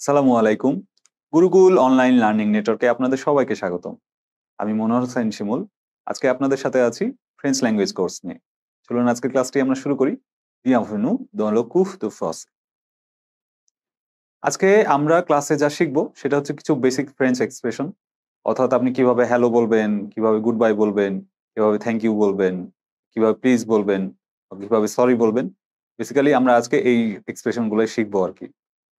আসসালামু আলাইকুম Gurukul online learning নেটওয়ার্কে আপনাদের সবাইকে স্বাগতম আমি মনোহর হোসেন শিমুল আজকে আপনাদের সাথে আছি ফ্রেঞ্চ ল্যাঙ্গুয়েজ কোর্স নিয়ে চলুন আজকের ক্লাসটি আমরা শুরু করি কুফ ফস আজকে আমরা ক্লাসে যা শিখবো সেটা হচ্ছে কিছু বেসিক ফ্রেঞ্চ এক্সপ্রেশন অর্থাৎ আপনি কিভাবে হ্যালো বলবেন কিভাবে গুড বাই বলবেন কিভাবে থ্যাংক ইউ বলবেন কিভাবে প্লিজ বলবেন কিভাবে সরি বলবেন বেসিক্যালি আমরা আজকে এই এক্সপ্রেশনগুলোই শিখবো আর কি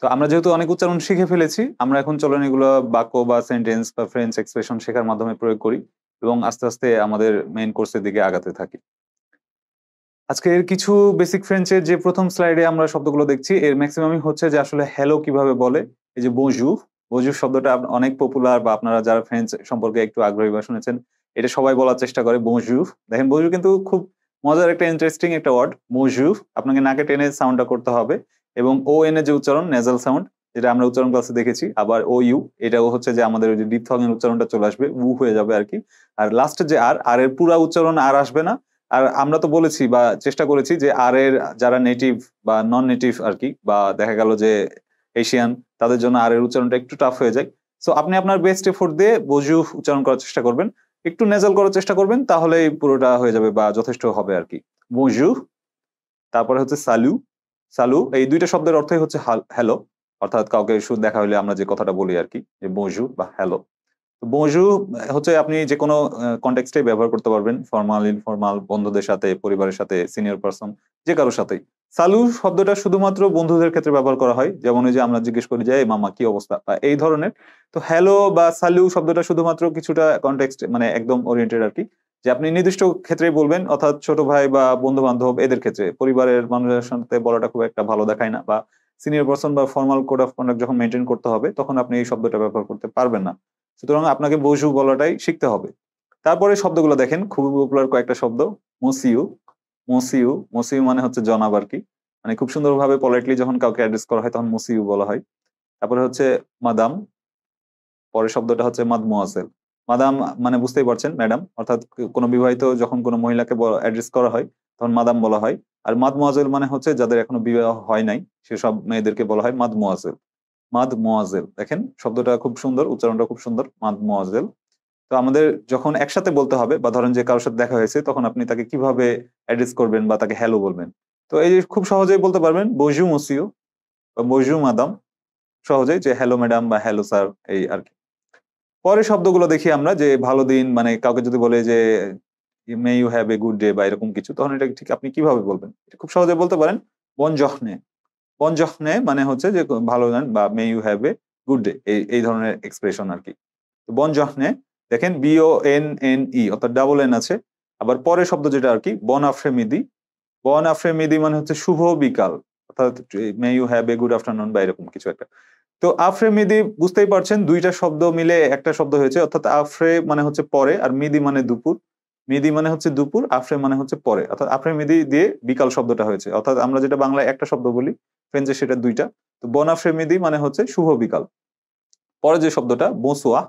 তো আমরা যেহেতু অনেক উচ্চারণ শিখে ফেলেছি আমরা এখন চলুন এগুলো বাক্য বা সেন্টেন্স বা ফ্রেঞ্চ এক্সপ্রেশন শেখার মাধ্যমে প্রয়োগ করি এবং আস্তে আস্তে আমাদের মেইন কোর্সের দিকে আগাতে থাকি আজকের কিছু বেসিক ফ্রেঞ্চের যে প্রথম স্লাইডে আমরা শব্দগুলো দেখছি এর ম্যাক্সিমামই হচ্ছে যে আসলে হ্যালো কিভাবে বলে এই যে বোজু বোজু শব্দটা অনেক পপুলার বা আপনারা যারা ফ্রেঞ্চ সম্পর্কে একটু আগ্রহী বা শুনেছেন এটা সবাই বলার চেষ্টা করে বোজু দেখেন বোজু কিন্তু খুব মজার একটা ইন্টারেস্টিং একটা ওয়ার্ড মোজুফ আপনাকে নাকে টেনে সাউন্ডটা করতে হবে এবং ও এন এ যে উচ্চারণ নেজাল সাউন্ড যেটা আমরা উচ্চারণ ক্লাসে দেখেছি আবার ও ইউ এটাও হচ্ছে যে আমাদের ওই যে ডিপথংয়ের উচ্চারণটা চলে আসবে উ হয়ে যাবে আর কি আর লাস্ট যে আর আর এর পুরা উচ্চারণ আর আসবে না আর আমরা তো বলেছি বা চেষ্টা করেছি যে আর এর যারা নেটিভ বা নন নেটিভ আর কি বা দেখা গেল যে এশিয়ান তাদের জন্য আর এর উচ্চারণটা একটু টাফ হয়ে যায় সো আপনি আপনার বেস্ট এফোর্ট দিয়ে বজু উচ্চারণ করার চেষ্টা করবেন একটু নেজাল করার চেষ্টা করবেন তাহলেই পুরোটা হয়ে যাবে বা যথেষ্ট হবে আর কি বজু তারপরে হচ্ছে সালু সালু এই দুইটা শব্দের অর্থই হচ্ছে হ্যালো অর্থাৎ কাউকে দেখা হলে আমরা যে কথাটা বলি আর কি যে বজু বা হ্যালো বজু হচ্ছে আপনি যে কোনো কন্টেক্সটে ব্যবহার করতে পারবেন ফর্মাল ইনফর্মাল বন্ধুদের সাথে পরিবারের সাথে সিনিয়র পার্সন যে কারোর সাথেই সালু শব্দটা শুধুমাত্র বন্ধুদের ক্ষেত্রে ব্যবহার করা হয় যেমন ওই যে আমরা জিজ্ঞেস করি যে মামা কি অবস্থা এই ধরনের তো হ্যালো বা সালু শব্দটা শুধুমাত্র কিছুটা কন্টেক্সট মানে একদম ওরিয়েন্টেড আর কি যে আপনি নির্দিষ্ট ক্ষেত্রে বলবেন অর্থাৎ ছোট ভাই বা বন্ধু বান্ধব এদের ক্ষেত্রে পরিবারের মানুষের সাথে বলাটা খুব একটা ভালো দেখায় না বা সিনিয়র পার্সন বা ফর্মাল কোড অফ কন্ডাক্ট যখন মেনটেন করতে হবে তখন আপনি এই শব্দটা ব্যবহার করতে পারবেন না সুতরাং আপনাকে বসু বলাটাই শিখতে হবে তারপরে শব্দগুলো দেখেন খুবই পপুলার কয়েকটা শব্দ মসিউ মসিউ মসিউ মানে হচ্ছে জনাব আর কি মানে খুব সুন্দরভাবে পলাইটলি যখন কাউকে অ্যাড্রেস করা হয় তখন মসিউ বলা হয় তারপরে হচ্ছে মাদাম পরের শব্দটা হচ্ছে মাদমোয়াসেল মাদাম মানে বুঝতেই পারছেন ম্যাডাম অর্থাৎ কোনো বিবাহিত যখন কোনো মহিলাকে অ্যাড্রেস করা হয় তখন মাদাম বলা হয় আর মাদ মোয়াজেল মানে হচ্ছে যাদের এখনো বিবাহ হয় নাই সেসব মেয়েদেরকে বলা হয় মাদ মোয়াজেল মাদ মোয়াজেল দেখেন শব্দটা খুব সুন্দর উচ্চারণটা খুব সুন্দর মাদ মোয়াজেল তো আমাদের যখন একসাথে বলতে হবে বা ধরেন যে কারোর সাথে দেখা হয়েছে তখন আপনি তাকে কিভাবে অ্যাড্রেস করবেন বা তাকে হ্যালো বলবেন তো এই যে খুব সহজেই বলতে পারবেন বজু মসিও বা বজু মাদাম সহজেই যে হ্যালো ম্যাডাম বা হ্যালো স্যার এই আর কি পরে শব্দগুলো দেখি আমরা যে ভালো দিন মানে কাউকে যদি বলে যে may you have a good day বা এরকম কিছু তখন এটা ঠিক আপনি কিভাবে বলবেন এটা খুব সহজে বলতে পারেন বন বনজহনে মানে হচ্ছে যে ভালো দেন বা may you have a good day এই এই ধরনের এক্সপ্রেশন আর কি তো বনজহনে দেখেন বিও এন এন ই অর্থাৎ ডাবল এন আছে আবার পরে শব্দ যেটা আর কি বন আফ্রেমিদি বন আফ্রেমিদি মানে হচ্ছে শুভ বিকাল অর্থাৎ may you have a good afternoon বা এরকম কিছু একটা তো আফরে মিদি বুঝতেই পারছেন দুইটা শব্দ মিলে একটা শব্দ হয়েছে অর্থাৎ আফরে মানে হচ্ছে পরে আর মিদি মানে দুপুর মিদি মানে হচ্ছে দুপুর আফরে মানে হচ্ছে পরে অর্থাৎ আফরে মেদি দিয়ে বিকাল শব্দটা হয়েছে অর্থাৎ আমরা যেটা বাংলায় একটা শব্দ বলি ফ্রেঞ্চে সেটা দুইটা তো বনাফরে মেদি মানে হচ্ছে শুভ বিকাল পরে যে শব্দটা বসুয়া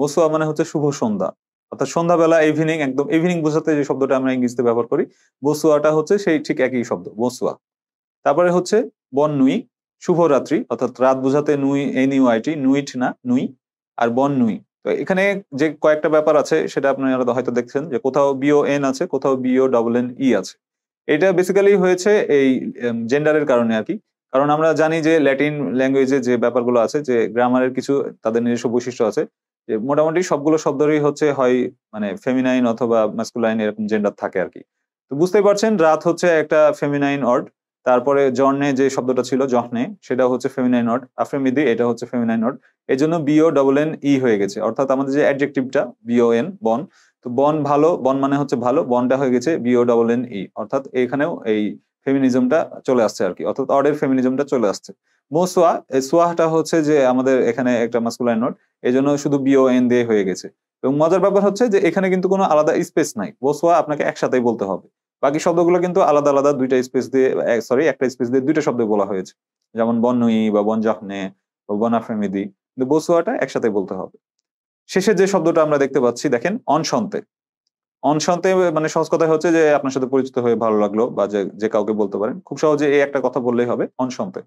বসুয়া মানে হচ্ছে শুভ সন্ধ্যা অর্থাৎ সন্ধ্যাবেলা ইভিনিং একদম ইভিনিং বোঝাতে যে শব্দটা আমরা ইংরেজিতে ব্যবহার করি বসুয়াটা হচ্ছে সেই ঠিক একই শব্দ বসুয়া তারপরে হচ্ছে বন নুই শুভরাত্রি অর্থাৎ রাত বোঝাতে নুই এন ইউ আইটি নুইট না নুই আর বন নুই তো এখানে যে কয়েকটা ব্যাপার আছে সেটা আপনারা হয়তো দেখছেন যে কোথাও বিও এন আছে কোথাও বিও ডবল এন ই আছে এটা বেসিক্যালি হয়েছে এই জেন্ডারের কারণে আর কি কারণ আমরা জানি যে ল্যাটিন ল্যাঙ্গুয়েজে যে ব্যাপারগুলো আছে যে গ্রামারের কিছু তাদের নিজস্ব বৈশিষ্ট্য আছে যে মোটামুটি সবগুলো শব্দরই হচ্ছে হয় মানে ফেমিনাইন অথবা ম্যাস্কুলাইন এরকম জেন্ডার থাকে আর কি তো বুঝতেই পারছেন রাত হচ্ছে একটা ফেমিনাইন অর্ড তারপরে জর্নে যে শব্দটা ছিল জহনে সেটা হচ্ছে ফেমিনাইন নট আফ্রেমিদি এটা হচ্ছে ফেমিনাইন নট এই জন্য বিও ডবল এন ই হয়ে গেছে অর্থাৎ আমাদের যে অ্যাডজেক্টিভটা বিও এন বন তো বন ভালো বন মানে হচ্ছে ভালো বনটা হয়ে গেছে বিও ডবল এন ই অর্থাৎ এখানেও এই ফেমিনিজমটা চলে আসছে আর কি অর্থাৎ অর্ডের ফেমিনিজমটা চলে আসছে মোসোয়া এই সোয়াহটা হচ্ছে যে আমাদের এখানে একটা মাস্কুলাইন নোট এই জন্য শুধু বিও এন দিয়ে হয়ে গেছে এবং মজার ব্যাপার হচ্ছে যে এখানে কিন্তু কোনো আলাদা স্পেস নাই বোসোয়া আপনাকে একসাথেই বলতে হবে বাকি শব্দগুলো কিন্তু আলাদা আলাদা দুইটা স্পেস দিয়ে সরি একটা স্পেস দিয়ে দুইটা শব্দে বলা হয়েছে যেমন বনই বা জাহনে বা বনাফেমিদি কিন্তু বসুয়াটা একসাথে বলতে হবে শেষে যে শব্দটা আমরা দেখতে পাচ্ছি দেখেন অনশন্তে অনসন্তে মানে সহজ কথা হচ্ছে যে আপনার সাথে পরিচিত হয়ে ভালো লাগলো বা যে যে কাউকে বলতে পারেন খুব সহজে এই একটা কথা বললেই হবে অনসন্তে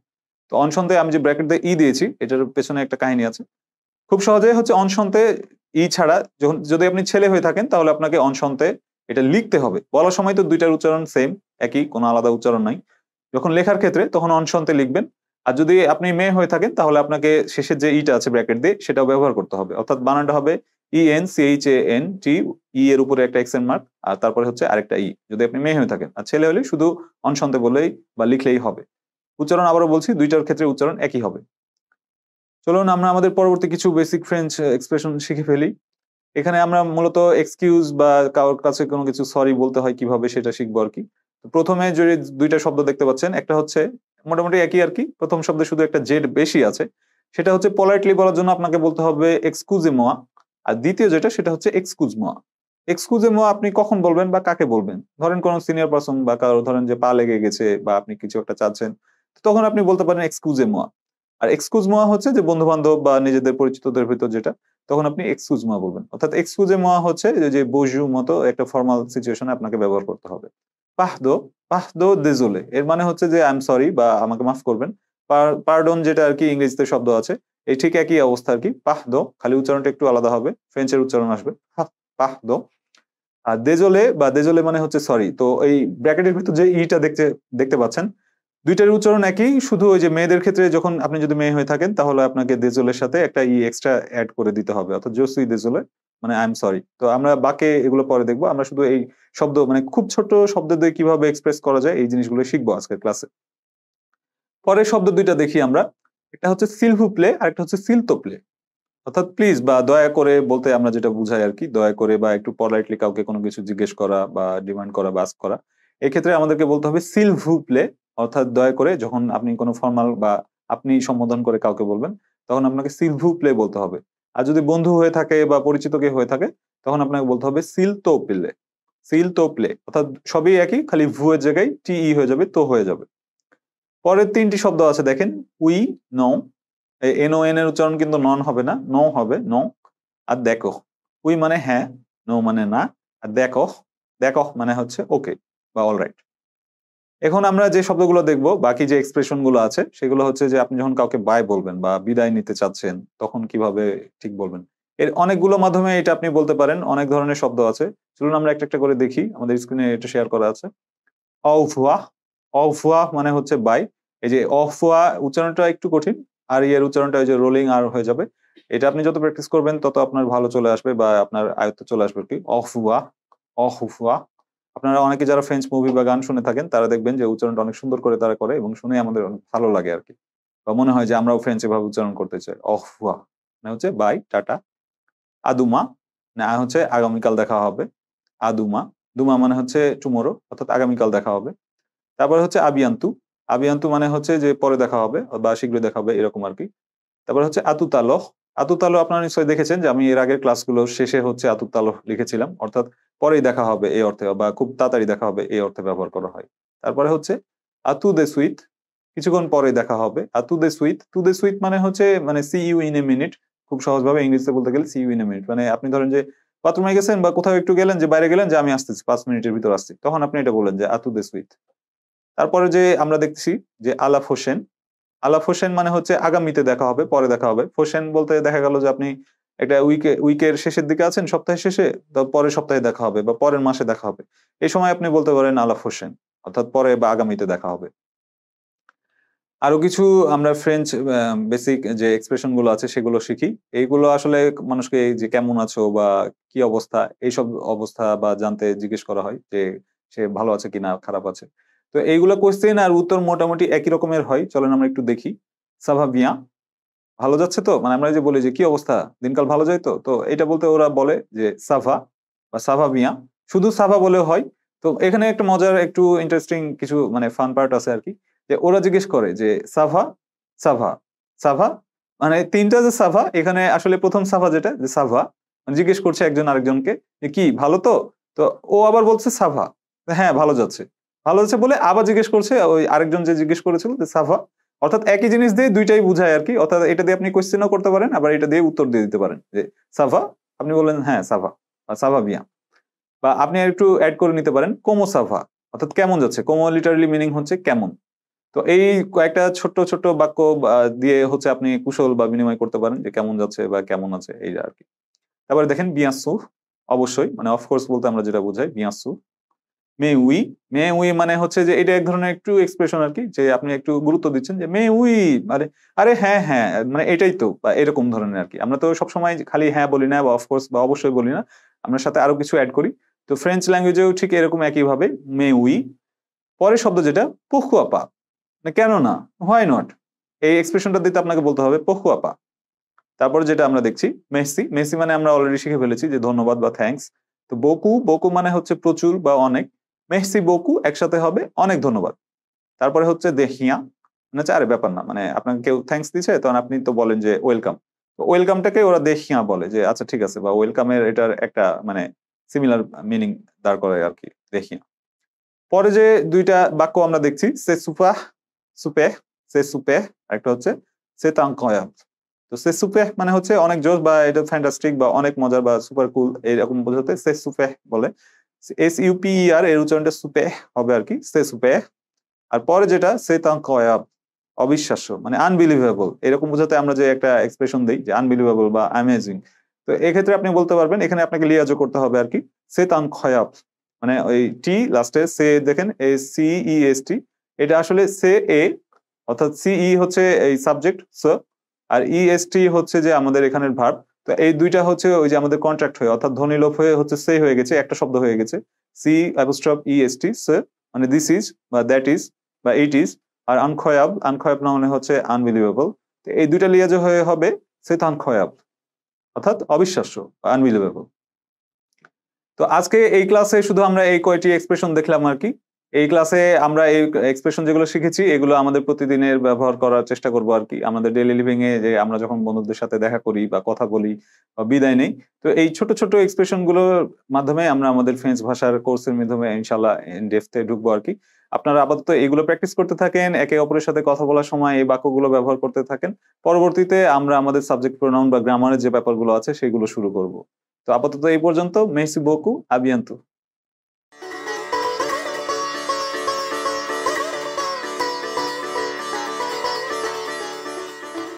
তো অনসন্তে আমি যে ব্র্যাকেট দিয়ে ই দিয়েছি এটার পেছনে একটা কাহিনী আছে খুব সহজে হচ্ছে অনসন্তে ই ছাড়া যখন যদি আপনি ছেলে হয়ে থাকেন তাহলে আপনাকে অনসন্তে এটা লিখতে হবে বলার সময় তো দুইটার উচ্চারণ সেম একই কোনো আলাদা উচ্চারণ নাই যখন লেখার ক্ষেত্রে তখন অনশন্তে লিখবেন আর যদি আপনি মেয়ে হয়ে থাকেন তাহলে আপনাকে শেষের যে ইটা আছে ব্র্যাকেট দিয়ে সেটাও ব্যবহার করতে হবে অর্থাৎ বানানটা হবে E N C H A N T E এর উপরে একটা এক্সেন মার্ক আর তারপরে হচ্ছে আরেকটা ই e। যদি আপনি মেয়ে হয়ে থাকেন আর ছেলে হলে শুধু অনশন্তে বলেই বা লিখলেই হবে উচ্চারণ আবারও বলছি দুইটার ক্ষেত্রে উচ্চারণ একই হবে চলুন আমরা আমাদের পরবর্তী কিছু বেসিক ফ্রেঞ্চ এক্সপ্রেশন শিখে ফেলি এখানে আমরা মূলত এক্সকিউজ বা কারোর কাছে কোনো কিছু সরি বলতে হয় কিভাবে সেটা শিখবো আর কি প্রথমে যদি দুইটা শব্দ দেখতে পাচ্ছেন একটা হচ্ছে মোটামুটি একই আর কি প্রথম শব্দে শুধু একটা জেড বেশি আছে সেটা হচ্ছে পলাইটলি বলার জন্য আপনাকে বলতে হবে এক্সকুজে মোয়া আর দ্বিতীয় যেটা সেটা হচ্ছে এক্সকুজ মোয়া এক্সকুজে মোয়া আপনি কখন বলবেন বা কাকে বলবেন ধরেন কোনো সিনিয়র পার্সন বা কারো ধরেন যে পা লেগে গেছে বা আপনি কিছু একটা চাচ্ছেন তখন আপনি বলতে পারেন এক্সকুজে মোয়া আর এক্সকুজ মোয়া হচ্ছে যে বন্ধু বান্ধব বা নিজেদের পরিচিতদের ভিতর যেটা তখন আপনি মা বলবেন অর্থাৎ এক্সকুজে মা হচ্ছে যে বজু মতো একটা ফর্মাল সিচুয়েশনে আপনাকে ব্যবহার করতে হবে পাহদো পাহদো দেজোলে এর মানে হচ্ছে যে আই এম সরি বা আমাকে মাফ করবেন পার্ডন যেটা আর কি ইংরেজিতে শব্দ আছে এই ঠিক একই অবস্থা আর কি পাহদো খালি উচ্চারণটা একটু আলাদা হবে ফ্রেঞ্চের উচ্চারণ আসবে পাহদো আর দেজোলে বা দেজোলে মানে হচ্ছে সরি তো এই ব্র্যাকেটের ভিতর যে ইটা দেখতে দেখতে পাচ্ছেন দুইটার উচ্চারণ একই শুধু ওই যে মেয়েদের ক্ষেত্রে যখন আপনি যদি মেয়ে হয়ে থাকেন তাহলে আপনাকে দেজলের সাথে একটা ই এক্সট্রা অ্যাড করে দিতে হবে অর্থাৎ জোসুই দেজলে মানে আই এম সরি তো আমরা বাকে এগুলো পরে দেখবো আমরা শুধু এই শব্দ মানে খুব ছোট শব্দ দিয়ে কিভাবে এক্সপ্রেস করা যায় এই জিনিসগুলো শিখবো আজকের ক্লাসে পরের শব্দ দুইটা দেখি আমরা একটা হচ্ছে সিলভু প্লে আর একটা হচ্ছে সিলতো প্লে অর্থাৎ প্লিজ বা দয়া করে বলতে আমরা যেটা বুঝাই আর কি দয়া করে বা একটু পলাইটলি কাউকে কোনো কিছু জিজ্ঞেস করা বা ডিমান্ড করা বাস করা এক্ষেত্রে আমাদেরকে বলতে হবে সিলভু প্লে অর্থাৎ দয়া করে যখন আপনি কোনো ফর্মাল বা আপনি সম্বোধন করে কাউকে বলবেন তখন আপনাকে সিলভু প্লে বলতে হবে আর যদি বন্ধু হয়ে থাকে বা পরিচিত কে হয়ে থাকে তখন আপনাকে বলতে হবে সিল তো প্লে সিল তো প্লে অর্থাৎ সবই একই খালি ভু এর জায়গায় টি ই e হয়ে যাবে তো হয়ে যাবে পরের তিনটি শব্দ আছে দেখেন উই নৌ এন ও এন এর উচ্চারণ কিন্তু নন হবে না নৌ হবে নৌ আর দেখো উই মানে হ্যাঁ নৌ মানে না আর দেখো দেখো মানে হচ্ছে ওকে বা অলরাইট এখন আমরা যে শব্দগুলো দেখব বাকি যে এক্সপ্রেশনগুলো আছে সেগুলো হচ্ছে যে আপনি যখন কাউকে বাই বলবেন বা বিদায় নিতে চাচ্ছেন তখন কিভাবে ঠিক বলবেন এর অনেকগুলো মাধ্যমে এটা আপনি বলতে পারেন অনেক ধরনের শব্দ আছে চলুন আমরা একটা একটা করে দেখি আমাদের স্ক্রিনে এটা শেয়ার করা আছে অফুয়া অফুয়া মানে হচ্ছে বাই এই যে অফুয়া উচ্চারণটা একটু কঠিন আর ইয়ের উচ্চারণটা ওই যে রোলিং আর হয়ে যাবে এটা আপনি যত প্র্যাকটিস করবেন তত আপনার ভালো চলে আসবে বা আপনার আয়ত্ত চলে আসবে কি অফুয়া অহুফুয়া আপনারা অনেকে যারা ফ্রেঞ্চ মুভি বা গান শুনে থাকেন তারা দেখবেন যে উচ্চারণটা অনেক সুন্দর করে তারা করে এবং শুনে আমাদের অনেক ভালো লাগে আর কি বা মনে হয় যে আমরাও ফ্রেঞ্চ এভাবে উচ্চারণ করতে চাই অফ না মানে হচ্ছে বাই টাটা আদুমা না হচ্ছে আগামীকাল দেখা হবে আদুমা দুমা মানে হচ্ছে টুমোরো অর্থাৎ আগামীকাল দেখা হবে তারপরে হচ্ছে আবিয়ান্তু আবিয়ান্তু মানে হচ্ছে যে পরে দেখা হবে বা শীঘ্রই দেখা হবে এরকম আর কি তারপরে হচ্ছে আতুতালহ আতুতালো আপনারা নিশ্চয়ই দেখেছেন যে আমি এর আগের ক্লাসগুলো শেষে হচ্ছে আতুতালো লিখেছিলাম অর্থাৎ পরেই দেখা হবে এই অর্থে বা খুব তাড়াতাড়ি দেখা হবে এই অর্থে ব্যবহার করা হয় তারপরে হচ্ছে আতু দে সুইট কিছুক্ষণ পরে দেখা হবে আতু দে সুইট টু দে সুইট মানে হচ্ছে মানে see you in a minute খুব সহজভাবে ইংলিশে বলতে গেলে see you in a minute মানে আপনি ধরেন যে বাথরুমে গেছেন বা কোথাও একটু গেলেন যে বাইরে গেলেন যে আমি আসতেছি পাঁচ মিনিটের ভিতর আসছি তখন আপনি এটা বলেন যে আতু দে সুইট তারপরে যে আমরা দেখছি যে আলাফ হোসেন আলাফ হোসেন মানে হচ্ছে আগামীতে দেখা হবে পরে দেখা হবে ফোসেন বলতে দেখা গেল যে আপনি একটা উইকে উইকের শেষের দিকে আছেন সপ্তাহের শেষে তো পরের সপ্তাহে দেখা হবে বা পরের মাসে দেখা হবে এই সময় আপনি বলতে পারেন আলাফ হোসেন অর্থাৎ পরে বা আগামীতে দেখা হবে আরো কিছু আমরা ফ্রেঞ্চ বেসিক যে এক্সপ্রেশন গুলো আছে সেগুলো শিখি এইগুলো আসলে মানুষকে যে কেমন আছো বা কি অবস্থা এইসব অবস্থা বা জানতে জিজ্ঞেস করা হয় যে সে ভালো আছে কিনা খারাপ আছে তো এইগুলো কোশ্চেন আর উত্তর মোটামুটি একই রকমের হয় চলেন আমরা একটু দেখি সাভাবিয়া ভালো যাচ্ছে তো মানে আমরা যে বলি যে কি অবস্থা দিনকাল ভালো যায় তো তো এটা বলতে ওরা বলে যে সাভা বা সাভাবিয়া শুধু সাভা বলে হয় তো এখানে একটা মজার একটু ইন্টারেস্টিং কিছু মানে ফান পার্ট আছে আর কি যে ওরা জিজ্ঞেস করে যে সাভা সাভা সাভা মানে তিনটা যে সাভা এখানে আসলে প্রথম সাভা যেটা যে সাভা মানে জিজ্ঞেস করছে একজন আরেকজনকে যে কি ভালো তো তো ও আবার বলছে সাভা হ্যাঁ ভালো যাচ্ছে ভালো হয়েছে বলে আবার জিজ্ঞেস করছে ওই আরেকজন যে জিজ্ঞেস করেছিল যে সাফা অর্থাৎ একই জিনিস দিয়ে দুইটাই বুঝায় আর কি অর্থাৎ এটা দিয়ে আপনি কোয়েশ্চেনও করতে পারেন আবার এটা দিয়ে উত্তর দিয়ে দিতে পারেন যে সাফা আপনি বললেন হ্যাঁ সাফা সাফা বিয়া বা আপনি একটু অ্যাড করে নিতে পারেন কোমো সাফা অর্থাৎ কেমন যাচ্ছে কোমো লিটারালি মিনিং হচ্ছে কেমন তো এই কয়েকটা ছোট্ট ছোট্ট বাক্য দিয়ে হচ্ছে আপনি কুশল বা বিনিময় করতে পারেন যে কেমন যাচ্ছে বা কেমন আছে এই আর কি তারপরে দেখেন বিয়াসু অবশ্যই মানে অফকোর্স বলতে আমরা যেটা বোঝাই বিয়াসু মে উই মে উই মানে হচ্ছে যে এটা এক ধরনের একটু এক্সপ্রেশন আর কি যে আপনি একটু গুরুত্ব দিচ্ছেন যে মে উই আরে আরে হ্যাঁ হ্যাঁ মানে এটাই তো বা এরকম ধরনের আর কি আমরা তো সবসময় খালি হ্যাঁ বলি না বা অফকোর্স বা অবশ্যই বলি না আমরা সাথে আরো কিছু অ্যাড করি তো ফ্রেঞ্চ ল্যাঙ্গুয়েজেও ঠিক এরকম একইভাবে মে উই পরের শব্দ যেটা পহু আপা মানে কেন না হোয়াই নট এই এক্সপ্রেশনটা দিতে আপনাকে বলতে হবে পহু আপা তারপর যেটা আমরা দেখছি মেসি মেসি মানে আমরা অলরেডি শিখে ফেলেছি যে ধন্যবাদ বা থ্যাংকস তো বকু বকু মানে হচ্ছে প্রচুর বা অনেক মেহসি বকু একসাথে হবে অনেক ধন্যবাদ তারপরে হচ্ছে দেখিয়া মানে আরে ব্যাপার না মানে আপনাকে কেউ থ্যাংকস দিচ্ছে তখন আপনি তো বলেন যে ওয়েলকাম তো ওয়েলকামটাকে ওরা দেখিয়া বলে যে আচ্ছা ঠিক আছে বা ওয়েলকামের এটার একটা মানে সিমিলার মিনিং দাঁড় করে আর কি দেখিয়া পরে যে দুইটা বাক্য আমরা দেখছি সে সুপা সুপে সে সুপে একটা হচ্ছে সে তাঙ্কয়াত তো সে সুপে মানে হচ্ছে অনেক জোশ বা এটা ফ্যান্টাস্টিক বা অনেক মজার বা সুপার কুল এরকম বোঝাতে সে সুপে বলে এস ইউপি e আর এর উচ্চারণটা সুপে হবে আর কি সে সুপে আর পরে যেটা সে তাঙ্কয়াব অবিশ্বাস্য মানে আনবিলিভেবল এরকম বোঝাতে আমরা যে একটা এক্সপ্রেশন দিই যে আনবিলিভেবল বা অ্যামেজিং তো এক্ষেত্রে আপনি বলতে পারবেন এখানে আপনাকে লিয়াজও করতে হবে আর কি সে তাঙ্কয়াব মানে ওই টি লাস্টে সে দেখেন এ সিই এস টি এটা আসলে সে এ অর্থাৎ সিই e হচ্ছে এই সাবজেক্ট স আর ইএসটি e হচ্ছে যে আমাদের এখানের ভার্ব এই দুইটা হচ্ছে ওই যে আমাদের কন্ট্রাক্ট হয়ে অর্থাৎ ধ্বনি লোভ হয়ে হচ্ছে সে হয়ে গেছে একটা শব্দ হয়ে গেছে সি অ্যাপোস্ট্রফ ই এস টি সে মানে দিস ইজ বা দ্যাট ইজ বা এইট ইজ আর আনখয়াব আনখয়াব না মানে হচ্ছে আনবিলিভেবল এই দুইটা লিয়াজে হয়ে হবে সে আনখয়াব অর্থাৎ অবিশ্বাস্য আনবিলিভেবল তো আজকে এই ক্লাসে শুধু আমরা এই কয়টি এক্সপ্রেশন দেখলাম আর কি এই ক্লাসে আমরা এই এক্সপ্রেশন যেগুলো শিখেছি এগুলো আমাদের প্রতিদিনের ব্যবহার করার চেষ্টা করব আর কি আমাদের ডেলি লিভিং এ যে আমরা যখন বন্ধুদের সাথে দেখা করি বা কথা বলি বা বিদায় নেই তো এই ছোট ছোট এক্সপ্রেশন গুলোর মাধ্যমে আমরা আমাদের ফ্রেঞ্চ ভাষার কোর্সের মাধ্যমে ইনশাল্লাহ ডেফতে ঢুকবো আর কি আপনারা আপাতত এগুলো প্র্যাকটিস করতে থাকেন একে অপরের সাথে কথা বলার সময় এই বাক্যগুলো ব্যবহার করতে থাকেন পরবর্তীতে আমরা আমাদের সাবজেক্ট প্রোনাউন বা গ্রামারের যে ব্যাপারগুলো আছে সেগুলো শুরু করব তো আপাতত এই পর্যন্ত মেসি বকু আবিয়ান্তু